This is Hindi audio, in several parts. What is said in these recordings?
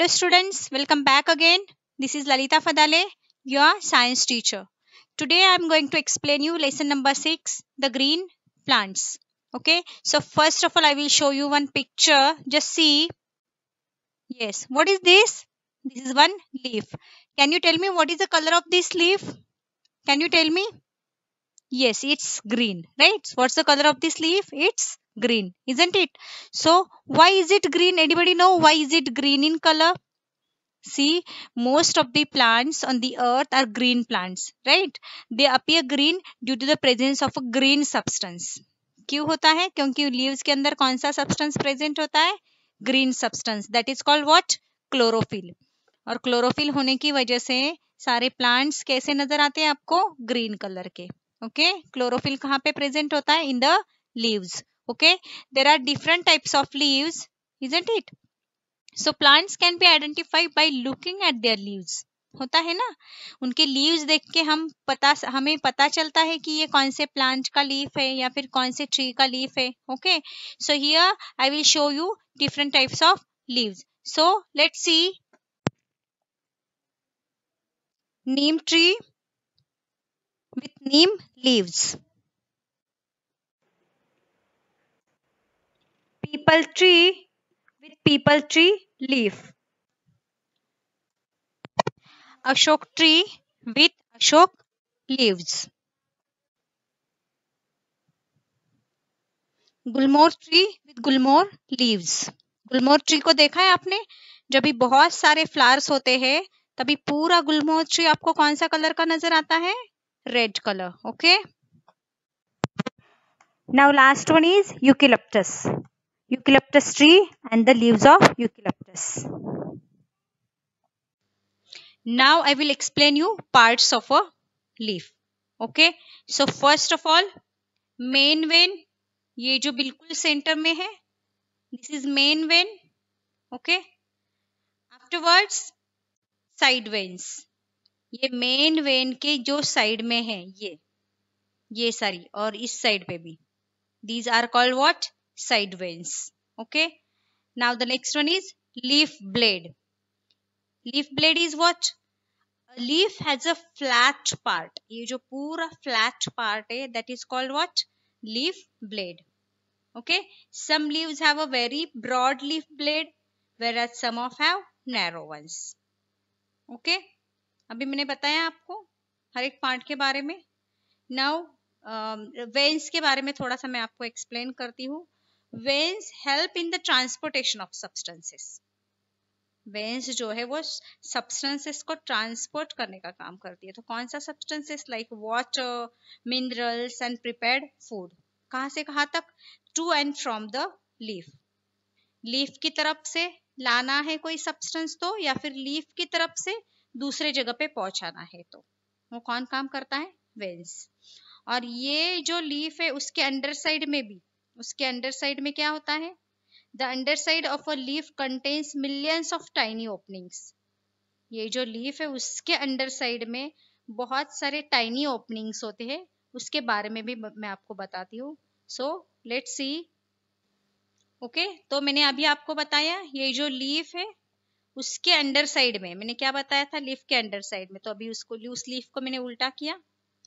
Hello students, welcome back again. This is Lalita Fadale, your science teacher. Today I am going to explain you lesson number 6, the green plants. Okay, so first of all I will show you one picture. Just see. Yes, what is this? This is one leaf. Can you tell me what is the color of this leaf? Can you tell me? Yes, it's green, right? What's the color of this leaf? It's green isn't it so why is it green anybody know why is it green in color see most of the plants on the earth are green plants right they appear green due to the presence of a green substance kyun hota hai kyunki leaves ke andar kaun sa substance present hota hai green substance that is called what chlorophyll और क्लोरोफिल होने की वजह से सारे प्लांट्स कैसे नजर आते हैं आपको ग्रीन कलर के ओके क्लोरोफिल कहाँ पे प्रेजेंट होता है in the leaves okay there are different types of leaves isn't it so plants can be identified by looking at their leaves होता है ना उनके लीव्स देख के हम पता हमें पता चलता है कि ये कौन से प्लांट का लीफ है या फिर कौन से ट्री का लीफ है okay so here I will show you different types of leaves so let see neem tree with neem leaves peepal tree with peepal tree leave Ashok tree with Ashok leaves. Gulmohar tree with gulmohar leaves gulmohar tree को देखा है आपने जब भी बहुत सारे फ्लावर्स होते हैं तभी पूरा गुलमोर ट्री आपको कौन सा कलर का नजर आता है red colour okay now last one is eucalyptus eucalyptus tree and the leaves of eucalyptus. Now I will explain you parts of a leaf. Okay. So first of all main vein ye jo bilkul center mein hai this is main vein okay afterwards side veins ye main vein ke jo side mein hai ye ye sari aur is side pe bhi these are called what side veins. Okay. Now the next one is leaf blade. Leaf blade is what? a leaf has a flat part ye jo pura flat part hai that is called what leaf blade okay some leaves have a very broad leaf blade whereas some of have narrow ones okay abhi maine bataya aapko har ek part ke bare mein now veins uh, के बारे में थोड़ा सा मैं आपको एक्सप्लेन करती हूँ veins help in the transportation of substances veins जो है वो सब्सटेंसेस को ट्रांसपोर्ट करने का काम करती है तो कौन सा substances like water minerals and prepared food कहाँ से कहाँ तक to and from the leaf leaf की तरफ से लाना है कोई सब्सटेंस तो या फिर लीफ की तरफ से दूसरे जगह पे पहुंचाना है तो वो कौन काम करता है वेन्स और ये जो लीफ है उसके अंडर साइड में भी उसके अंडर साइड में क्या होता है the under side of a leaf contains millions of tiny openings ये जो लीफ है उसके अंडर साइड में बहुत सारे टाइनी ओपनिंग्स होते हैं उसके बारे में भी मैं आपको बताती हूँ सो लेट सी ओके तो मैंने अभी आपको बताया ये जो लीफ है उसके अंडर साइड में मैंने क्या बताया था लीफ के अंडर साइड में तो अभी उसको उस लीफ को मैंने उल्टा किया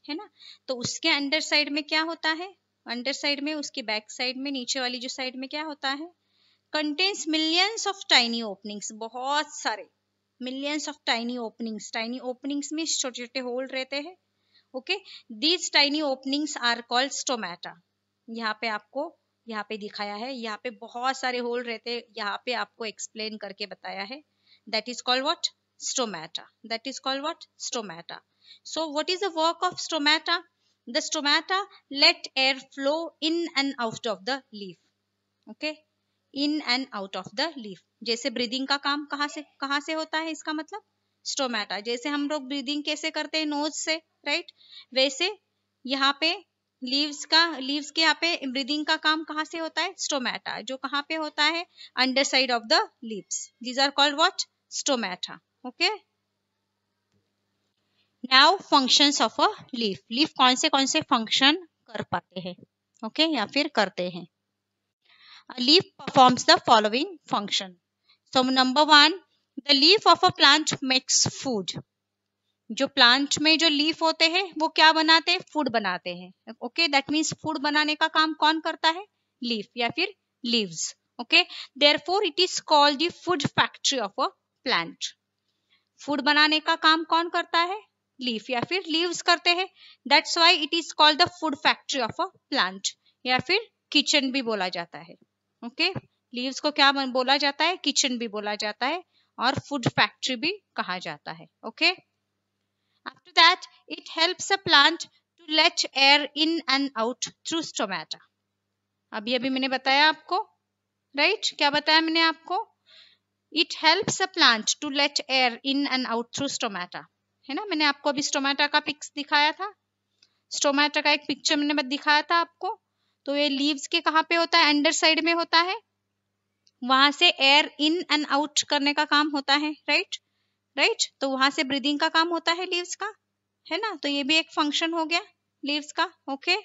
है ना तो उसके अंडर साइड में क्या होता है अंडर साइड में उसके बैक साइड में नीचे वाली जो साइड में क्या होता है contains millions of tiny openings बहुत सारे millions of tiny openings tiny openings में छोटे छोटे होल रहते हैं okay these tiny openings are called stomata यहाँ पे आपको यहाँ पे दिखाया है यहाँ पे बहुत सारे होल रहते हैं यहाँ पे आपको एक्सप्लेन करके बताया है that is called what stomata that is called what stomata so what is the work of stomata The stomata let air flow in and out of the leaf. Okay? In and out of the leaf जैसे ब्रीदिंग का काम कहाँ से कहाँ से होता है इसका मतलब स्टोमेटा जैसे हम लोग ब्रीदिंग कैसे करते हैं नोज से राइट वैसे यहाँ पे लीव्स का लीव्स के यहाँ पे ब्रीदिंग का काम कहाँ से होता है स्टोमेटा जो कहाँ पे होता है under side of the leaves these are called what stomata okay now functions of a leaf leaf कौन से कौन से फंक्शन कर पाते हैं ओके okay? या फिर करते हैं leaf performs the following function so number one the leaf of a plant makes food जो प्लांट में जो लीफ होते हैं वो क्या बनाते हैं फूड बनाते हैं ओके दैट मीन्स फूड बनाने का काम कौन करता है लीफ या फिर leaves okay therefore it is called the food factory of a plant food बनाने का काम कौन करता है लीफ या फिर लीव्स करते हैं that's why it is called the food factory of a plant या फिर किचन भी बोला जाता है ओके okay? लीव्स को क्या बोला जाता है किचन भी बोला जाता है और फूड फैक्ट्री भी कहा जाता है okay after that it helps a plant to let air in and out through stomata अभी अभी मैंने बताया आपको राइट right? क्या बताया मैंने आपको it helps a plant to let air in and out through stomata है ना मैंने आपको अभी स्टोमेटा का पिक्स दिखाया था स्टोमेटा का एक पिक्चर मैंने दिखाया था आपको तो ये लीव्स के कहाँ पे होता है अंडर साइड में होता है वहां से एयर इन एंड आउट करने का काम होता है राइट राइट तो वहां से ब्रीदिंग का काम होता है लीव्स का है ना तो ये भी एक फंक्शन हो गया लीव्स का okay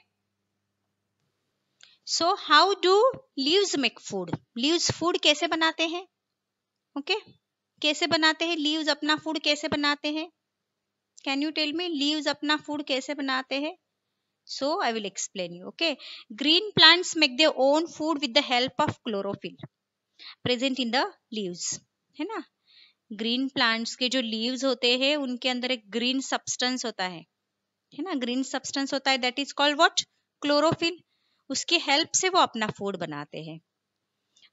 so how do leaves make food leaves food कैसे बनाते हैं ओके okay? कैसे बनाते हैं लीव्स अपना फूड कैसे बनाते हैं can you tell me leave अपना फूड कैसे बनाते हैं so I will explain you okay green plants make their own food with the help of chlorophyll present in the leaves है ना ग्रीन प्लांट्स के जो लीव्स होते हैं उनके अंदर एक ग्रीन सब्सटेंस होता है है ना ग्रीन सब्सटेंस होता है that is called what chlorophyll उसकी हेल्प से वो अपना फूड बनाते हैं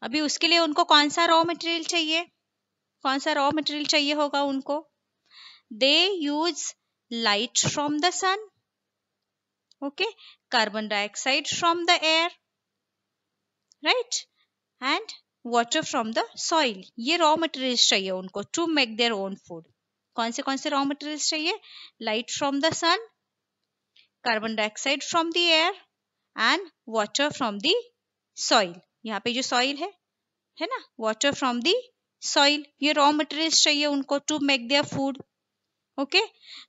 अभी उसके लिए उनको कौन सा रॉ मटेरियल चाहिए कौन सा रॉ मटेरियल चाहिए होगा उनको they use light from the sun okay carbon dioxide from the air right and water from the soil ये raw materials चाहिए उनको to make their own food कौन से कौन से raw materials चाहिए light from the sun carbon dioxide from the air and water from the soil यहाँ पे जो soil है है ना water from the soil ये raw materials चाहिए उनको to make their food okay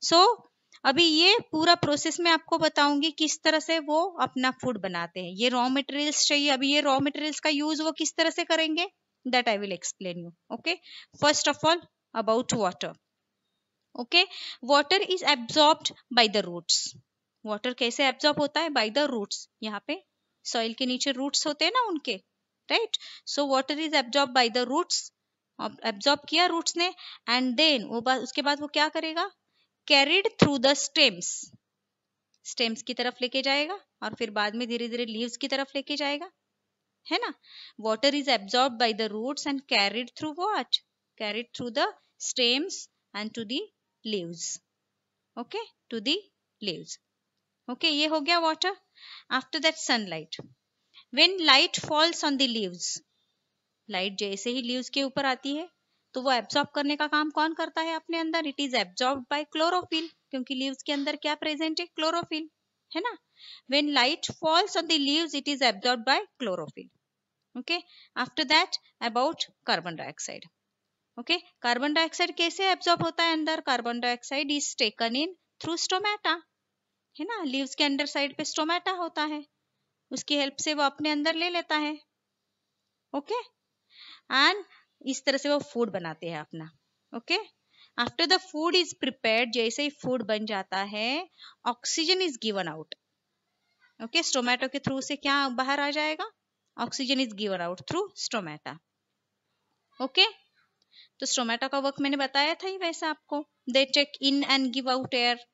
so so, अभी ये पूरा प्रोसेस में आपको बताऊंगी किस तरह से वो अपना फूड बनाते हैं ये रॉ मटेरियल्स चाहिए अभी ये रॉ मटेरियल्स का यूज वो किस तरह से करेंगे that I will explain you okay first of all about water okay water is absorb by the roots water कैसे एब्जॉर्ब होता है बाय द रूट्स यहाँ पे सॉइल के नीचे रूट्स होते हैं ना उनके right so water is absorb by the roots absorb किया रूट्स ने एंड देन वो बा, उसके बाद वो क्या करेगा carried through the stems stems की तरफ लेके जाएगा और फिर बाद में धीरे धीरे लीव्स की तरफ लेके जाएगा है ना water is absorb by the roots and carried through what carried through the stems and to leaves okay to leaves okay ये हो गया water after that sunlight when light falls on the leaves light जैसे ही लीव्स के ऊपर आती है तो वो एब्सॉर्ब करने का काम कौन करता है अपने अंदर it is absorb by chlorophyll क्योंकि लीव्स के अंदर क्या प्रेजेंट है क्लोरोफिल है ना when light falls on the leaves it is absorb by chlorophyll okay after that about carbon dioxide okay carbon dioxide कैसे एब्सॉर्ब होता है अंदर carbon dioxide is taken in through stomata है ना लीव्स के अंदर साइड पे स्टोमेटा होता है उसकी हेल्प से वो अपने अंदर ले लेता है ओके okay? एंड इस तरह से वो फूड बनाते हैं अपना okay after the food is prepare जैसे ही फूड बन जाता है oxygen is given out okay stomata के थ्रू से क्या बाहर आ जाएगा oxygen is given out through stomata okay तो स्टोमेटा का वर्क मैंने बताया था ही वैसा आपको they check in and give out air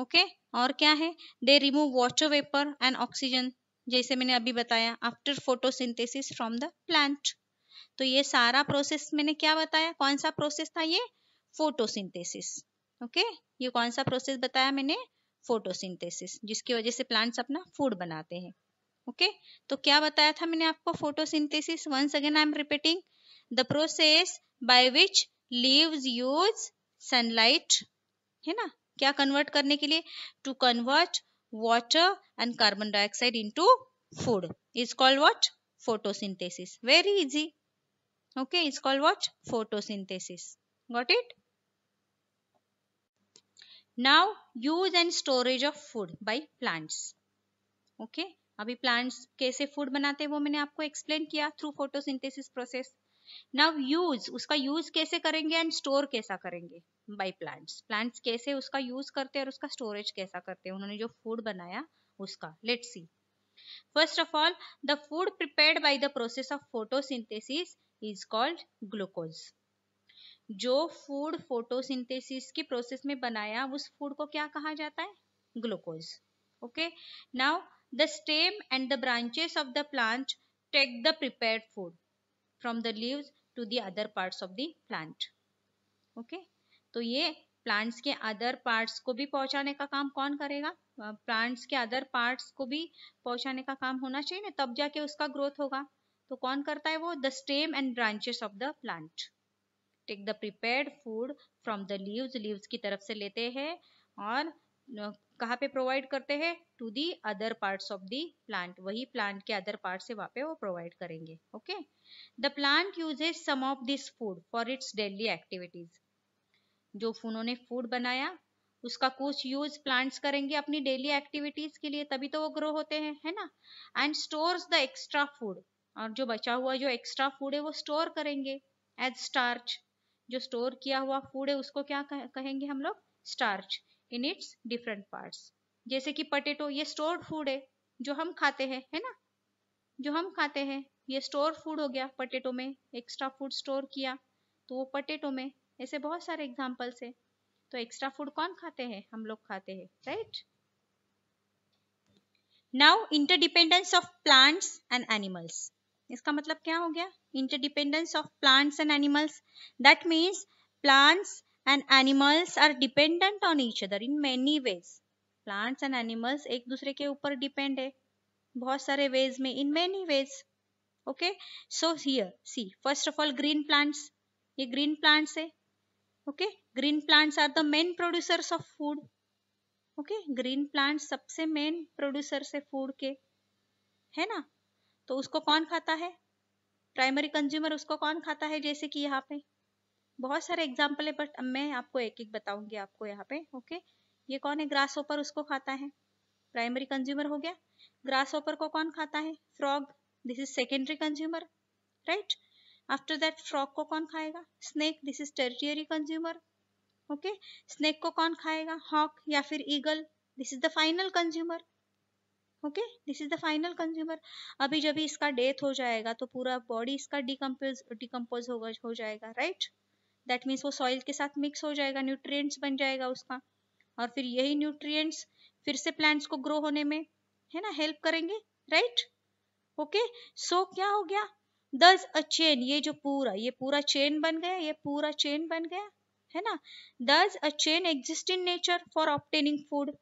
okay और क्या है they remove water vapour and oxygen जैसे मैंने अभी बताया after photosynthesis from the plant तो ये सारा प्रोसेस मैंने क्या बताया कौन सा प्रोसेस था ये फोटोसिंथेसिस ओके ये कौन सा प्रोसेस बताया मैंने फोटोसिंथेसिस जिसकी वजह से प्लांट्स अपना फूड बनाते हैं ओके तो क्या बताया था मैंने आपको photosynthesis once again I am repeating the process by which leaves use sunlight है ना क्या कन्वर्ट करने के लिए to convert water and carbon dioxide into food is called what photosynthesis very easy okay it's called what photosynthesis got it now use and storage of food by plants okay अभी प्लांट्स कैसे फूड बनाते हैं वो मैंने आपको एक्सप्लेन किया through photosynthesis process now use उसका यूज कैसे करेंगे एंड स्टोर कैसा करेंगे बाय प्लांट्स प्लांट्स कैसे उसका यूज करते हैं और उसका स्टोरेज कैसा करते हैं उन्होंने जो फूड बनाया उसका let's see first of all the food prepared by the process of photosynthesis is called glucose जो फूड फोटोसिंथेसिस की प्रोसेस में बनाया उस फूड को क्या कहा जाता है glucose okay now the stem and the branches of the plant take the prepared food from the leaves to the other parts of the plant okay तो ये प्लांट्स के अदर पार्ट्स को भी पहुंचाने का काम कौन करेगा प्लांट्स के अदर पार्ट्स को भी पहुंचाने का काम होना चाहिए ना तब जाके उसका ग्रोथ होगा तो कौन करता है वो the stem and branches of the plant take the prepared food from the leave leaves की तरफ से लेते हैं और कहाँ पे प्रोवाइड करते हैं to the other parts of the plant वही प्लांट के अदर पार्ट से वहां पे वो प्रोवाइड करेंगे okay the plant uses some of this food for its daily activities जो उन्होंने फूड बनाया उसका कुछ यूज प्लांट्स करेंगे अपनी डेली एक्टिविटीज के लिए तभी तो वो ग्रो होते हैं है ना and stores the extra food और जो बचा हुआ जो एक्स्ट्रा फूड है वो स्टोर करेंगे एज स्टार्च जो स्टोर किया हुआ फूड है उसको क्या कहेंगे हम लोग starch in its different part जैसे कि पटेटो ये स्टोर्ड फूड है जो हम खाते हैं है ना जो हम खाते हैं ये स्टोर फूड हो गया पटेटो में एक्स्ट्रा फूड स्टोर किया तो वो पटेटो में ऐसे बहुत सारे एग्जाम्पल्स है तो एक्स्ट्रा फूड कौन खाते हैं हम लोग खाते हैं right now interdependence of plants and animals इसका मतलब क्या हो गया interdependence of plants and animals that means plants and animals are dependent on each other in many ways plants and animals एक दूसरे के ऊपर डिपेंड है बहुत सारे वेज में in many ways okay so here see first of all green plants ये ग्रीन प्लांट्स है okay green plants are the main producers of food okay green plants सबसे मेन प्रोड्यूसर्स है फूड के है ना तो उसको कौन खाता है प्राइमरी कंज्यूमर उसको कौन खाता है जैसे कि यहाँ पे बहुत सारे एग्जाम्पल है बट मैं आपको एक एक बताऊंगी आपको यहाँ पे ओके ये कौन है ग्रास ओपर उसको खाता है प्राइमरी कंज्यूमर हो गया ग्रास ओपर को कौन खाता है frog this is secondary consumer right after that frog को कौन खाएगा snake this is tertiary consumer okay snake को कौन खाएगा हॉक या फिर eagle this is the final consumer okay this is the final consumer अभी जब इसका डेथ हो जाएगा तो पूरा बॉडी इसका डिकम्पोज डिकम्पोज होगा हो जाएगा राइट दैट मीन्स वो सॉइल के साथ मिक्स हो जाएगा न्यूट्रिएंट्स बन जाएगा उसका और फिर यही न्यूट्रिएंट्स फिर से प्लांट्स को ग्रो होने में है ना हेल्प करेंगे राइट ओके सो क्या हो गया दस अ चेन ये जो पूरा ये पूरा चेन बन गया ये पूरा चेन बन गया है ना thus a chain exist in nature for obtaining food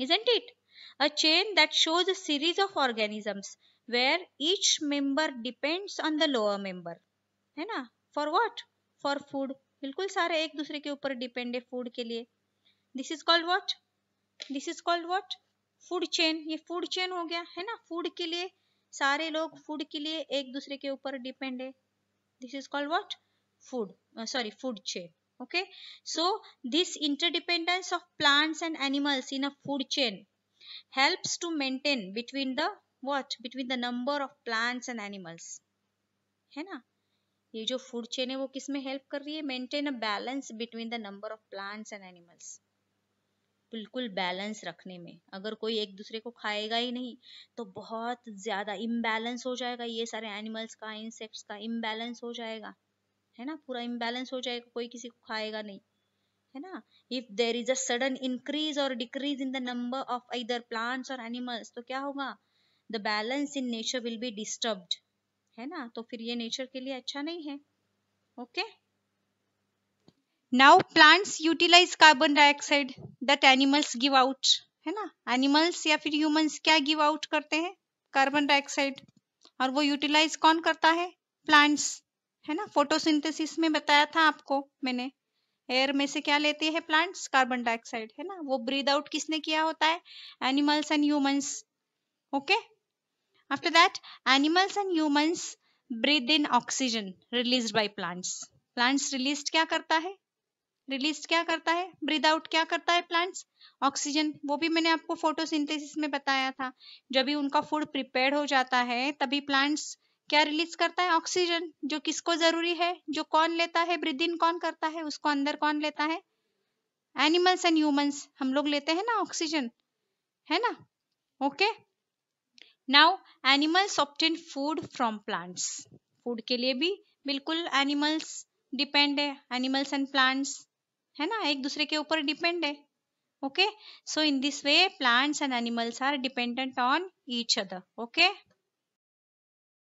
isn't it a chain that shows a series of organisms where each member depends on the lower member hai na for what for food bilkul sare ek dusre ke upar depend hai food ke liye this is called what this is called what food chain ye food chain ho gaya hai na food ke liye sare log food ke liye ek dusre ke upar depend hai this is called what food uh, sorry food chain okay so this interdependence of plants and animals in a food chain helps to maintain between the what between the number of plants and animals है ना ये जो फूड चेन है वो किस में हेल्प कर रही है maintain a balance between the number of plants and animals बिल्कुल बैलेंस रखने में अगर कोई एक दूसरे को खाएगा ही नहीं तो बहुत ज़्यादा इम्बैलेंस हो जाएगा ये सारे एनिमल्स का इंसेक्ट्स का इम्बैलेंस हो जाएगा है ना पूरा इम्बैलेंस हो जाएगा कोई किसी को खाएगा नहीं है ना if there is a sudden increase और decrease in the number of इधर प्लांट्स और एनिमल्स तो क्या होगा the balance in nature will be disturbed है ना तो फिर ये नेचर के लिए अच्छा नहीं है okay now plants utilise carbon dioxide that animals give out है ना एनिमल्स या फिर ह्यूमंस क्या गिव आउट करते हैं कार्बन डाइऑक्साइड और वो यूटिलाइज कौन करता है प्लांट्स है ना फोटोसिंथेसिस में बताया था आपको मैंने एयर में से क्या लेते हैं प्लांट्स कार्बन डाइऑक्साइड है ना वो ब्रीद आउट किसने किया होता है animals and humans okay after that animals and humans breathe in oxygen release by plants plants release क्या करता है रिलीज क्या करता है ब्रीद आउट क्या करता है प्लांट्स ऑक्सीजन वो भी मैंने आपको फोटोसिंथेसिस में बताया था जब भी उनका फूड प्रिपेयर हो जाता है तभी प्लांट्स क्या रिलीज करता है ऑक्सीजन जो किसको जरूरी है जो कौन लेता है इन कौन करता है उसको अंदर कौन लेता है एनिमल्स एंड ह्यूमंस हम लोग लेते हैं ना ऑक्सीजन है ना okay now animals obtain food from plants food के लिए भी बिल्कुल एनिमल्स डिपेंड है एनिमल्स एंड प्लांट्स है ना एक दूसरे के ऊपर डिपेंड है okay so in this way plants and animals are dependent on each other okay